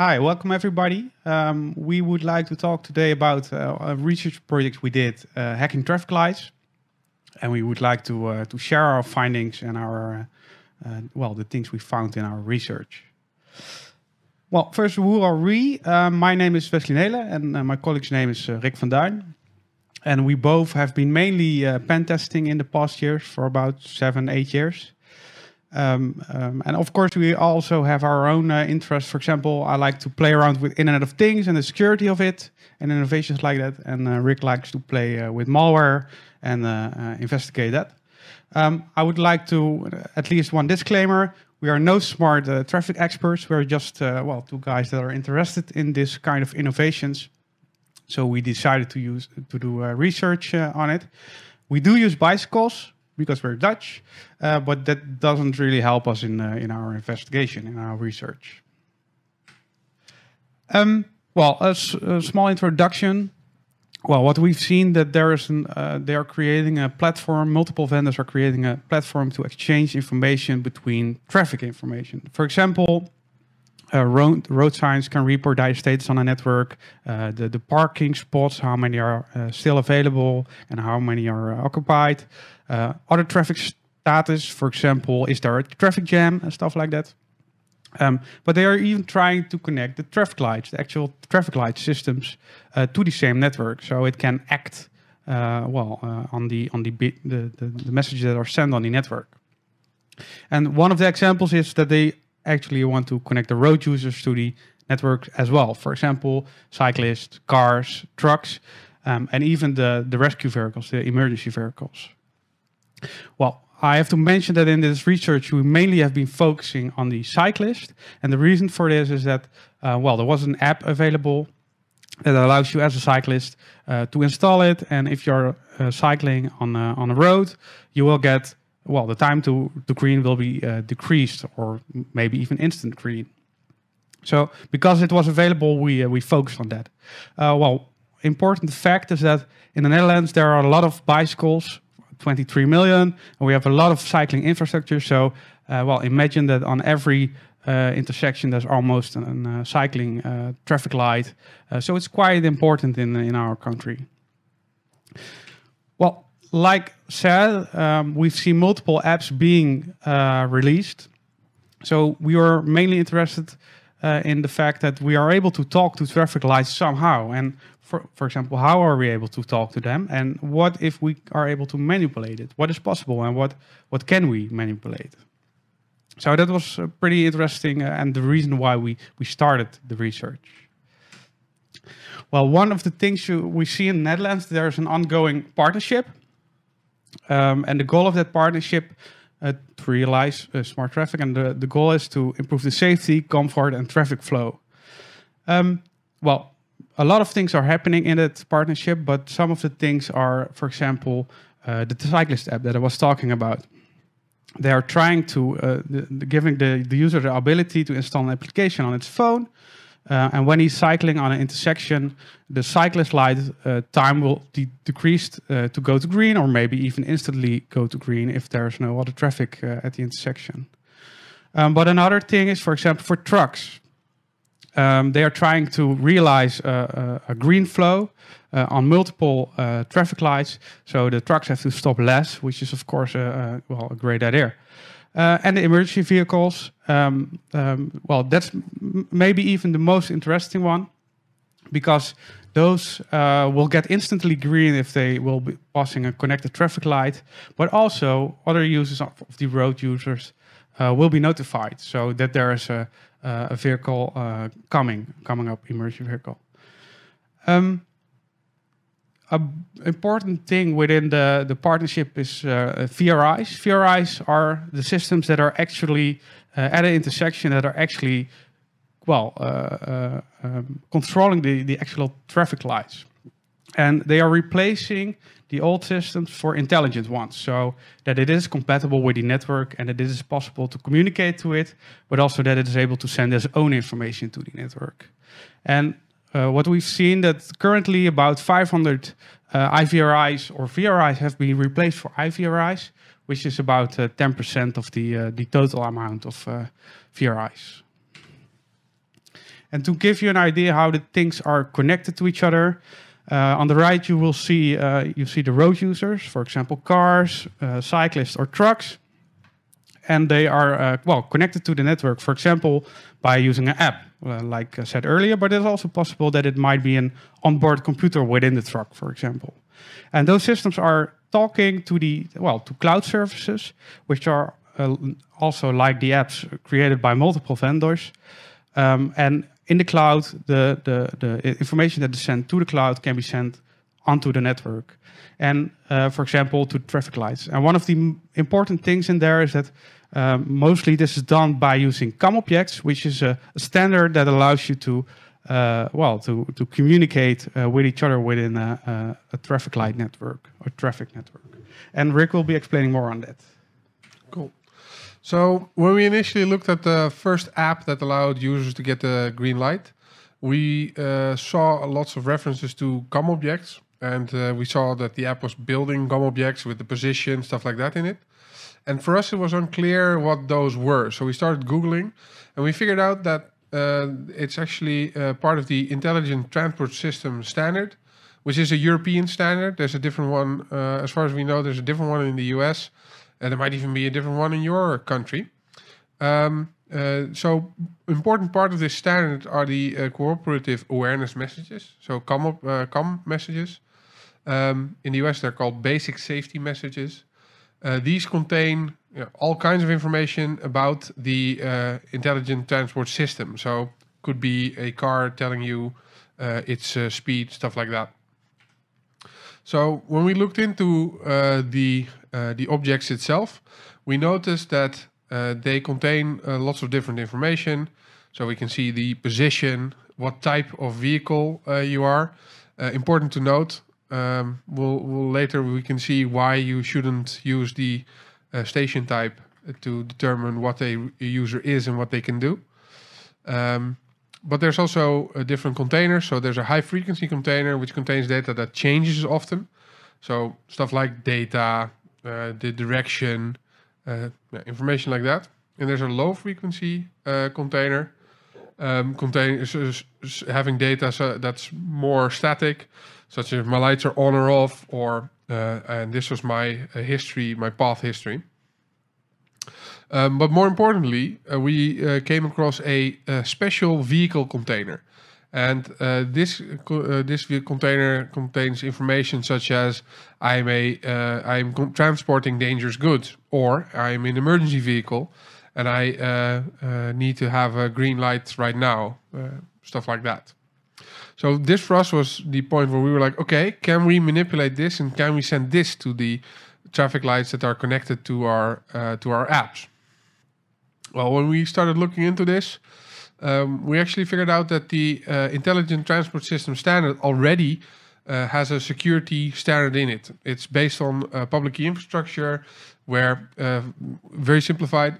Hi, welcome everybody. Um, we would like to talk today about uh, a research project we did, uh, hacking traffic lights, and we would like to uh, to share our findings and our uh, uh, well the things we found in our research. Well, first, who are we? Um, my name is Wesley Nele and uh, my colleague's name is Rick van Duin, and we both have been mainly pen testing in the past years for about seven, eight years. Um, um, and of course, we also have our own uh, interests. For example, I like to play around with Internet of Things and the security of it and innovations like that. And uh, Rick likes to play uh, with malware and uh, uh, investigate that. Um, I would like to uh, at least one disclaimer. We are no smart traffic experts. We're just, well, two guys that are interested in this kind of innovations. So we decided to use to do research on it. We do use bicycles because we're Dutch, uh, but that doesn't really help us in, uh, in our investigation, in our research. Um, well, a, a small introduction. Well, what we've seen that there is an, uh, they are creating a platform, multiple vendors are creating a platform to exchange information between traffic information. For example, uh, road, road signs can report their status on a network, uh, the, the parking spots, how many are uh, still available and how many are uh, occupied, uh, other traffic status, for example, is there a traffic jam and stuff like that. Um, but they are even trying to connect the traffic lights, the actual traffic light systems, uh, to the same network, so it can act well on the on the, the, the messages that are sent on the network. And one of the examples is that they actually you want to connect the road users to the network as well. For example, cyclists, cars, trucks, um, and even the, the rescue vehicles, the emergency vehicles. Well, I have to mention that in this research, we mainly have been focusing on the cyclist. And the reason for this is that, uh, well, there was an app available that allows you as a cyclist uh, to install it. And if you're uh, cycling on, on a road, you will get well, the time to, to green will be uh, decreased or maybe even instant green. So because it was available, we, uh, we focused on that. Uh, well, important fact is that in the Netherlands, there are a lot of bicycles, 23 million, and we have a lot of cycling infrastructure. So, uh, well, imagine that on every uh, intersection, there's almost a uh, cycling traffic light. so it's quite important in, in our country. Well, like said, um, we've seen multiple apps being uh, released. So we are mainly interested uh, in the fact that we are able to talk to traffic lights somehow. And for, for example, how are we able to talk to them? And what if we are able to manipulate it? What is possible and what, what can we manipulate? So that was uh, pretty interesting uh, and the reason why we, we started the research. Well, one of the things you, we see in the Netherlands, there's an ongoing partnership um, and the goal of that partnership uh, to realize uh, smart traffic, and the, the goal is to improve the safety, comfort, and traffic flow. Um, well, a lot of things are happening in that partnership, but some of the things are, for example, uh, the cyclist app that I was talking about. They are trying to uh, the, the giving the, the user the ability to install an application on its phone uh, and when he's cycling on an intersection, the cyclist light uh, time will be de decreased uh, to go to green or maybe even instantly go to green if there's no other traffic uh, at the intersection. Um, but another thing is, for example, for trucks. Um, they are trying to realize a, uh, uh, a green flow on multiple traffic lights, so the trucks have to stop less, which is, of course, well, a great idea. Uh, and the emergency vehicles. Um, um, well, that's maybe even the most interesting one because those uh, will get instantly green if they will be passing a connected traffic light, but also other users of, the road users uh, will be notified so that there is a, uh, a vehicle uh, coming, coming up, emergency vehicle. Um, an important thing within the, the partnership is uh, VRIs. VRIs are the systems that are actually uh, at an intersection that are actually, well, uh, uh um, controlling the, the actual traffic lights. And they are replacing the old systems for intelligent ones so that it is compatible with the network and that it is possible to communicate to it, but also that it is able to send its own information to the network. And uh, what we've seen that currently about 500 uh, IVRIs or VRIs have been replaced for IVRIs, which is about 10% uh, of the uh, the total amount of uh, VRIs. And to give you an idea how the things are connected to each other, uh, on the right, you will see uh, you see the road users, for example, cars, uh, cyclists, or trucks, and they are well connected to the network. For example, by using an app. Uh, like I said earlier, but it's also possible that it might be an onboard computer within the truck, for example. And those systems are talking to the, well, to cloud services, which are uh, also like the apps created by multiple vendors. Um, and in the cloud, the, the, the information that is sent to the cloud can be sent onto the network. And uh, for example, to traffic lights. And one of the important things in there is that um, mostly this is done by using COM objects, which is a, a standard that allows you to, uh, well, to, to communicate uh, with each other within a, a, a, traffic light network or traffic network. And Rick will be explaining more on that. Cool. So when we initially looked at the first app that allowed users to get the green light, we uh, saw lots of references to COM objects and uh, we saw that the app was building GOM objects with the position, stuff like that in it. And for us, it was unclear what those were. So we started Googling and we figured out that uh, it's actually uh, part of the Intelligent Transport System standard, which is a European standard. There's a different one, uh, as far as we know, there's a different one in the US, and there might even be a different one in your country. Um, uh, so important part of this standard are the uh, cooperative awareness messages, so COM, uh, COM messages, um, in the US, they're called basic safety messages. Uh, these contain you know, all kinds of information about the uh, intelligent transport system. So, could be a car telling you uh, its speed, stuff like that. So, when we looked into the the objects itself, we noticed that they contain lots of different information. So we can see the position, what type of vehicle you are. important to note um, we'll, we'll later we can see why you shouldn't use the uh, station type to determine what a, a, user is and what they can do. Um, but there's also a different containers. So there's a high frequency container which contains data that changes often. So stuff like data, uh, the direction, uh, information like that. And there's a low frequency uh, container um, having data so that's more static, such as my lights are on or off, or uh, and this was my uh, history, my path history. Um, but more importantly, uh, we uh, came across a, a, special vehicle container, and uh, this this container contains information such as I'm a I'm transporting dangerous goods, or I'm an emergency vehicle and I uh, uh, need to have a green light right now, uh, stuff like that. So this for us was the point where we were like, okay, can we manipulate this and can we send this to the traffic lights that are connected to our uh, to our apps? Well, when we started looking into this, um, we actually figured out that the uh, intelligent transport system standard already uh, has a security standard in it. It's based on uh, public key infrastructure, where uh, very simplified,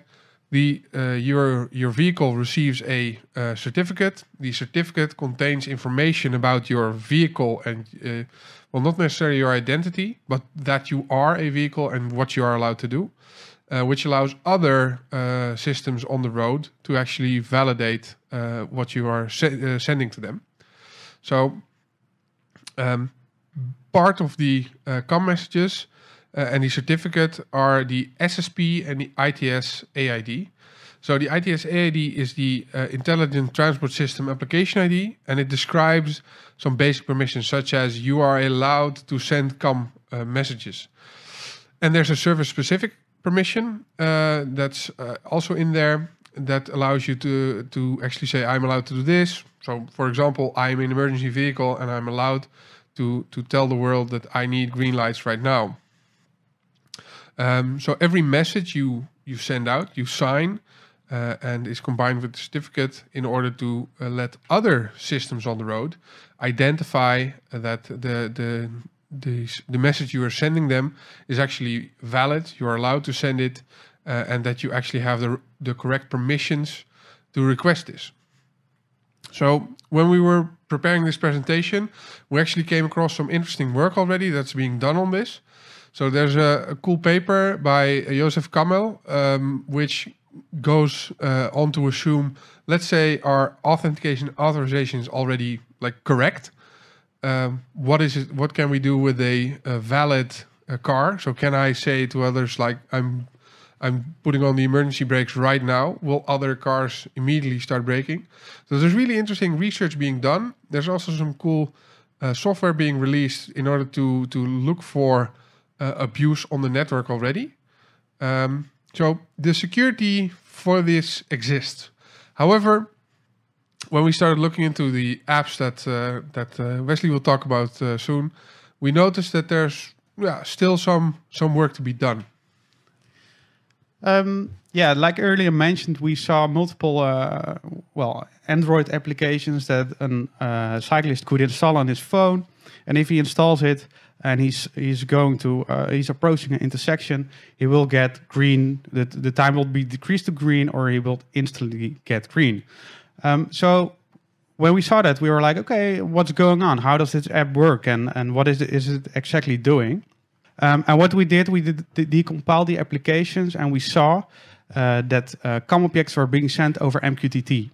the uh, your your vehicle receives a uh, certificate. The certificate contains information about your vehicle and uh, well, not necessarily your identity, but that you are a vehicle and what you are allowed to do, uh, which allows other uh, systems on the road to actually validate uh, what you are se- sending to them. So, um, part of the com messages and eh, the certificate are the SSP and the ITS AID. So the ITS AID is the uh, Intelligent Transport System Application ID, and it describes some basic permissions, such as you are allowed to send COM uh, eh, messages. And there's a service-specific permission uh, that's also in there that allows you to to actually say I'm allowed to do this. So, for example, I'm an emergency vehicle, and I'm allowed to to tell the world that I need green lights right now. Um, so every message you you send out, you sign, uh, and is combined with the certificate in order to uh, let other systems on the road identify that the the the, the message you are sending them is actually valid. You are allowed to send it, uh, and that you actually have the the correct permissions to request this. So when we were preparing this presentation, we actually came across some interesting work already that's being done on this. So there's a, a cool paper by Joseph Kamel, um, which goes uh, on to assume, let's say our authentication authorization is already like correct. Um, what is it? What can we do with a, a valid uh, car? So can I say to others like I'm I'm putting on the emergency brakes right now. Will other cars immediately start braking? So there's really interesting research being done. There's also some cool uh, software being released in order to to look for Eh, abuse on the network already. Um, so the security for this exists. However, when we started looking into the apps that uh, that uh, Wesley will talk about uh, soon, we noticed that there's yeah, still some some work to be done. Um, yeah, like earlier mentioned, we saw multiple well Android applications that a cyclist could install on his phone, and if he installs it, and he's he's going to uh, he's approaching an intersection he will get green the, the time will be decreased to green or he will instantly get green um, so when we saw that we were like okay what's going on how does this app work and and what is it, is it exactly doing um, and what we did we did decompile the applications and we saw uh, that uh, COM objects were being sent over MQTT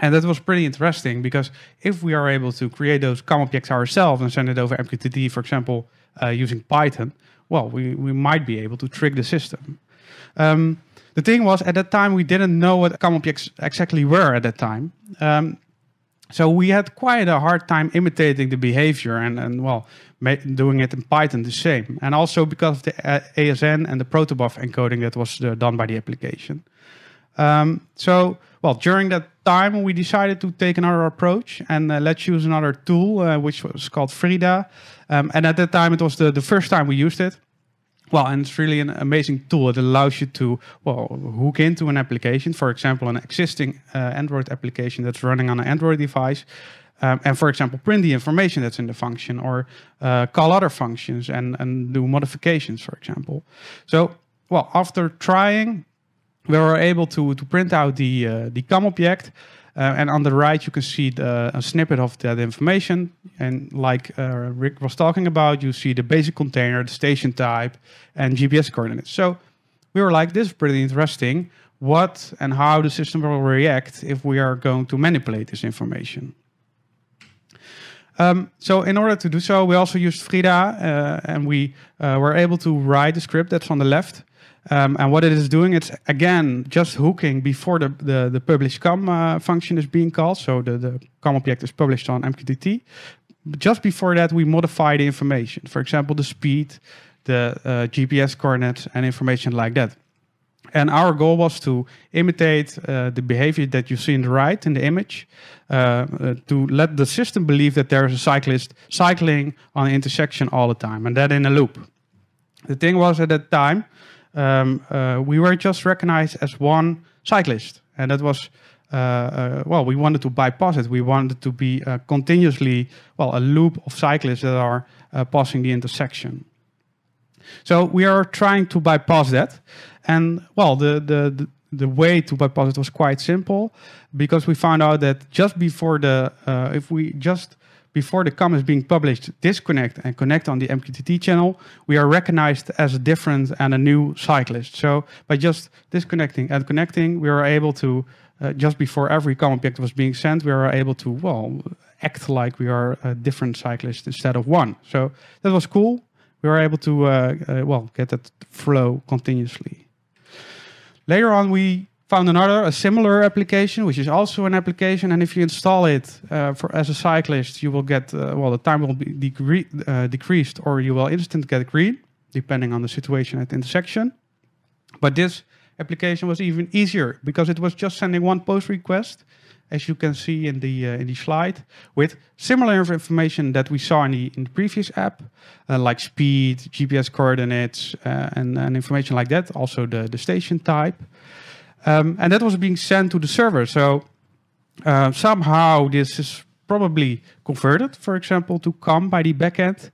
and that was pretty interesting because if we are able to create those COM objects ourselves and send it over MQTT, for example, uh, using Python, well, we, we might be able to trick the system. Um, the thing was, at that time, we didn't know what COM objects exactly were at that time. Um, so we had quite a hard time imitating the behavior and, and well, doing it in Python the same. And also because of the uh, ASN and the protobuf encoding that was uh, done by the application. Um, so, well, during that time we decided to take another approach and uh, let's use another tool uh, which was called Frida. Um, and at that time, it was the, the first time we used it. Well, and it's really an amazing tool. It allows you to well hook into an application, for example, an existing uh, Android application that's running on an Android device. Um, and for example, print the information that's in the function or uh, call other functions and, and do modifications, for example. So well, after trying we were able to, to print out the, uh, the cam object. Uh, and on the right, you can see the, a snippet of that information. And like uh, Rick was talking about, you see the basic container, the station type, and GPS coordinates. So we were like, this is pretty interesting. What and how the system will react if we are going to manipulate this information. Um, so in order to do so, we also used Frida, uh, and we uh, were able to write the script that's on the left um, and what it is doing, it's again just hooking before the the, the publish com uh, function is being called. So the, the com object is published on MQTT. But just before that, we modify the information. For example, the speed, the uh, GPS coordinates, and information like that. And our goal was to imitate uh, the behavior that you see in the right in the image, uh, uh, to let the system believe that there is a cyclist cycling on the intersection all the time, and that in a loop. The thing was at that time, um, uh, we were just recognized as one cyclist. And that was, uh, uh well, we wanted to bypass it. We wanted to be uh, continuously, well, a loop of cyclists that are uh, passing the intersection. So we are trying to bypass that. And, well, the, the, the the way to bypass it was quite simple because we found out that just before the uh, if we just before the comment is being published, disconnect and connect on the MQTT channel, we are recognized as a different and a new cyclist. So by just disconnecting and connecting, we are able to, uh, just before every comment object was being sent, we are able to, well, act like we are a different cyclist instead of one. So that was cool. We were able to, uh, uh, well, get that flow continuously. Later on, we found another a similar application which is also an application and if you install it uh, for as a cyclist you will get uh, well the time will be uh, decreased or you will instant get green depending on the situation at the intersection but this application was even easier because it was just sending one post request as you can see in the uh, in the slide with similar information that we saw in the in the previous app uh, like speed gps coordinates uh, and, and information like that also the the station type um, and that was being sent to the server. So uh, somehow this is probably converted, for example, to COM by the backend.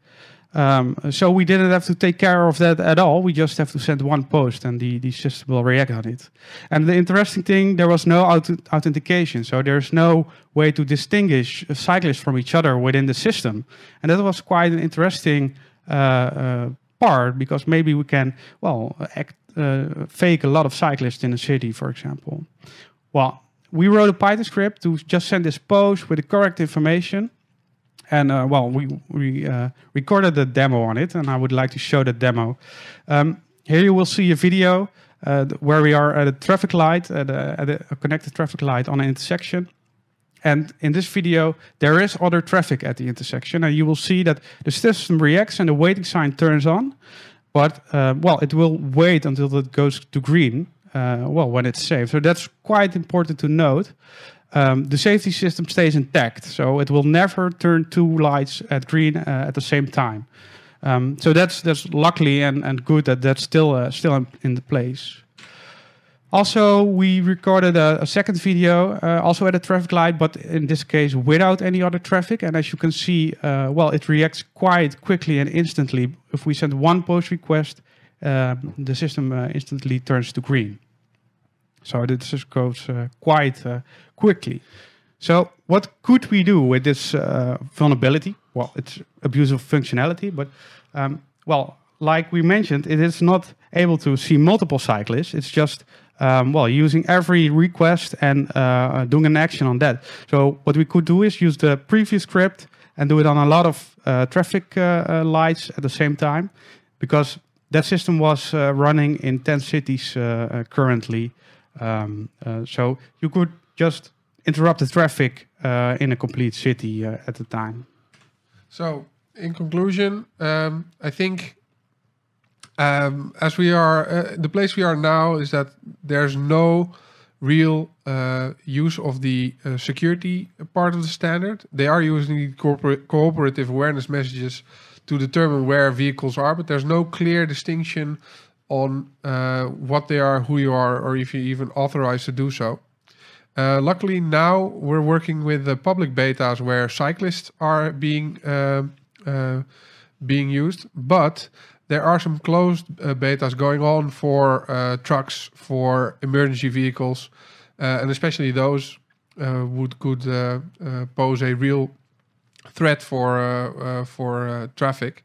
Um, so we didn't have to take care of that at all. We just have to send one post and the, the system will react on it. And the interesting thing, there was no aut authentication. So there's no way to distinguish cyclists from each other within the system. And that was quite an interesting uh, uh, part because maybe we can, well, act uh, fake a lot of cyclists in a city, for example. Well, we wrote a Python script to just send this post with the correct information. And uh, well, we, we uh, recorded a demo on it, and I would like to show the demo. Um, here you will see a video uh, where we are at a traffic light, at a, at a, connected traffic light on an intersection. And in this video, there is other traffic at the intersection, and you will see that the system reacts and the waiting sign turns on. But uh, well, it will wait until it goes to green. Uh, well, when it's safe. So that's quite important to note. Um, the safety system stays intact, so it will never turn two lights at green uh, at the same time. Um, so that's that's luckily and, and good that that's still uh, still in, in the place. Also, we recorded a, a second video, uh, also at a traffic light, but in this case without any other traffic. And as you can see, uh, well, it reacts quite quickly and instantly. If we send one post request, uh, the system uh, instantly turns to green. So this goes uh, quite uh, quickly. So what could we do with this vulnerability? Well, it's abuse of functionality, but um, well, like we mentioned, it is not able to see multiple cyclists. It's just um, well, using every request and uh, doing an action on that. So what we could do is use the preview script and do it on a lot of uh, traffic uh, uh lights at the same time, because that system was uh, running in 10 cities uh, currently. Um, so you could just interrupt the traffic in a complete city at the time. So in conclusion, um, I think um, as we are uh, the place we are now is that there's no real uh, use of the uh, security part of the standard. They are using the cooperative awareness messages to determine where vehicles are, but there's no clear distinction on uh, what they are, who you are, or if you're even authorized to do so. Uh, luckily, now we're working with the public betas where cyclists are being uh, being used, but there are some closed uh, betas going on for uh, trucks, for emergency vehicles, uh, and especially those uh, would could uh, uh, pose a real threat for for traffic.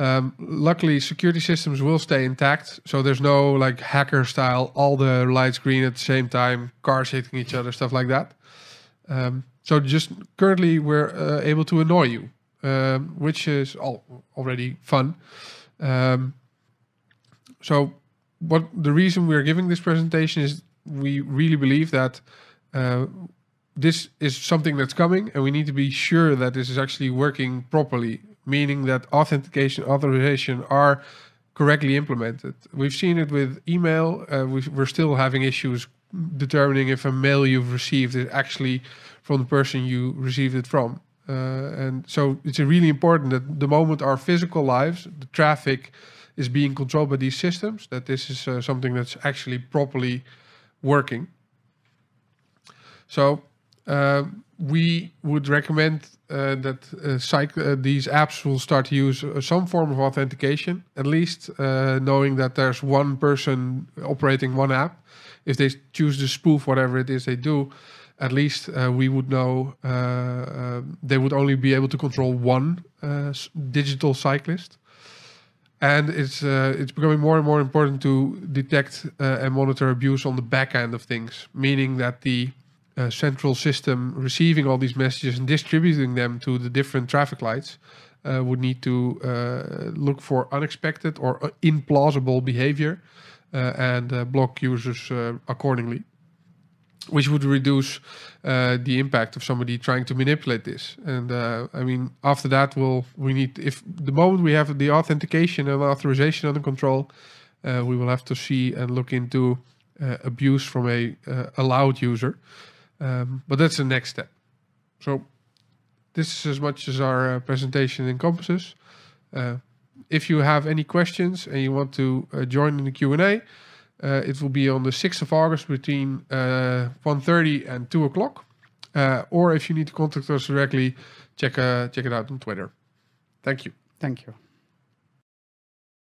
Um, luckily, security systems will stay intact, so there's no like hacker style, all the lights green at the same time, cars hitting each other, stuff like that. Um, so just currently, we're able to annoy you, um, which is all already fun. Um, so what the reason we are giving this presentation is we really believe that uh, this is something that's coming and we need to be sure that this is actually working properly, meaning that authentication, authorization are correctly implemented. We've seen it with email. Uh, we are still having issues determining if a mail you've received is actually from the person you received it from. Uh, and so it's really important that the moment our physical lives, the traffic, is being controlled by these systems, that this is uh, something that's actually properly working. So uh, we would recommend uh, that uh, uh, these apps will start to use some form of authentication, at least knowing that there's one person operating one app. If they choose to spoof whatever it is they do, at least uh, we would know uh, uh, they would only be able to control one uh, digital cyclist. And it's uh, it's becoming more and more important to detect and monitor abuse on the back end of things, meaning that the central system receiving all these messages and distributing them to the different traffic lights uh, would need to uh, look for unexpected or implausible behavior uh, and block users accordingly which would reduce uh, the impact of somebody trying to manipulate this. And uh, I mean, after that, we'll we need if the moment we have the authentication and authorization under control, uh, we will have to see and look into uh, abuse from a uh, allowed user. Um, but that's the next step. So this is as much as our uh, presentation encompasses. if you have any questions and you want to join in the Q and A uh, it will be on the 6th of August between uh, 1.30 and 2 o'clock. Uh, or if you need to contact us directly, check, uh, check it out on Twitter. Thank you. Thank you.